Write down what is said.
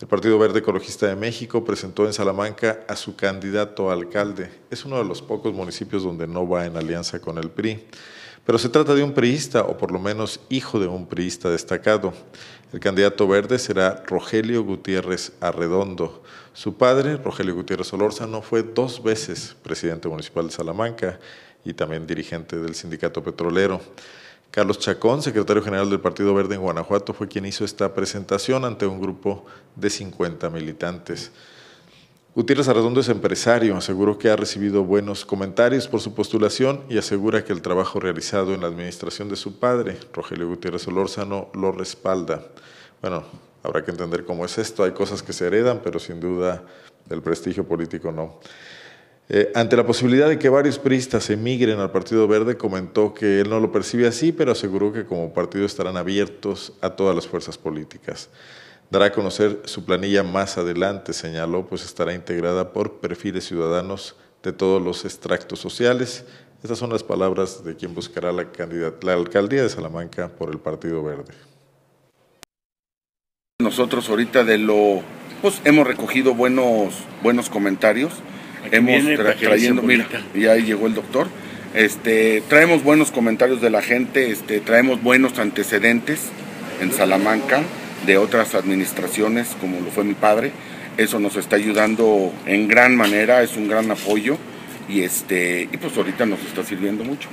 El Partido Verde Ecologista de México presentó en Salamanca a su candidato a alcalde. Es uno de los pocos municipios donde no va en alianza con el PRI. Pero se trata de un priista, o por lo menos hijo de un priista destacado. El candidato verde será Rogelio Gutiérrez Arredondo. Su padre, Rogelio Gutiérrez no fue dos veces presidente municipal de Salamanca y también dirigente del sindicato petrolero. Carlos Chacón, secretario general del Partido Verde en Guanajuato, fue quien hizo esta presentación ante un grupo de 50 militantes. Gutiérrez Arredondo es empresario, aseguró que ha recibido buenos comentarios por su postulación y asegura que el trabajo realizado en la administración de su padre, Rogelio Gutiérrez Olórzano, lo respalda. Bueno, habrá que entender cómo es esto, hay cosas que se heredan, pero sin duda el prestigio político no. Eh, ante la posibilidad de que varios priistas emigren al Partido Verde, comentó que él no lo percibe así, pero aseguró que como partido estarán abiertos a todas las fuerzas políticas. Dará a conocer su planilla más adelante, señaló, pues estará integrada por perfiles ciudadanos de todos los extractos sociales. Estas son las palabras de quien buscará la, la alcaldía de Salamanca por el Partido Verde. Nosotros ahorita de lo, pues, hemos recogido buenos, buenos comentarios hemos y ahí llegó el doctor. Este, traemos buenos comentarios de la gente, este, traemos buenos antecedentes en Salamanca de otras administraciones, como lo fue mi padre. Eso nos está ayudando en gran manera, es un gran apoyo y este y pues ahorita nos está sirviendo mucho.